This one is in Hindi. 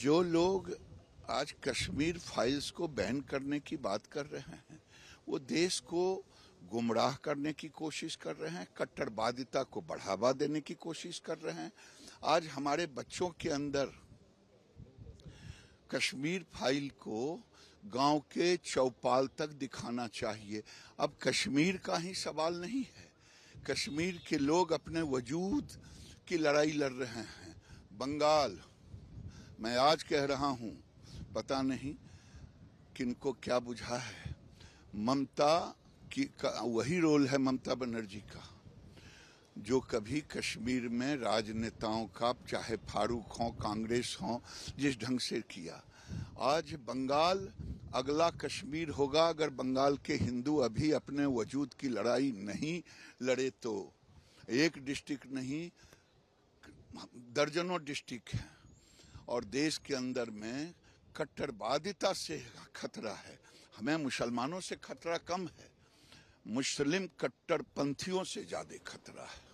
जो लोग आज कश्मीर फाइल्स को बैन करने की बात कर रहे हैं वो देश को गुमराह करने की कोशिश कर रहे हैं कट्टरवादिता को बढ़ावा देने की कोशिश कर रहे हैं आज हमारे बच्चों के अंदर कश्मीर फाइल को गांव के चौपाल तक दिखाना चाहिए अब कश्मीर का ही सवाल नहीं है कश्मीर के लोग अपने वजूद की लड़ाई लड़ रहे हैं बंगाल मैं आज कह रहा हूं पता नहीं किनको क्या बुझा है ममता की का वही रोल है ममता बनर्जी का जो कभी कश्मीर में राजनेताओं का चाहे फारूक हों कांग्रेस हों जिस ढंग से किया आज बंगाल अगला कश्मीर होगा अगर बंगाल के हिंदू अभी अपने वजूद की लड़ाई नहीं लड़े तो एक डिस्ट्रिक्ट नहीं दर्जनों डिस्ट्रिक्ट हैं और देश के अंदर में कट्टरवादिता से खतरा है हमें मुसलमानों से खतरा कम है मुस्लिम कट्टरपंथियों से ज़्यादा खतरा है